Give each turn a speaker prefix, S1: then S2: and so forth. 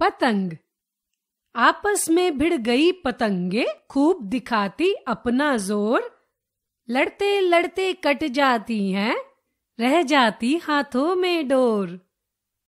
S1: पतंग आपस में भिड़ गई पतंगे खूब दिखाती अपना जोर लड़ते लड़ते कट जाती हैं रह जाती हाथों में डोर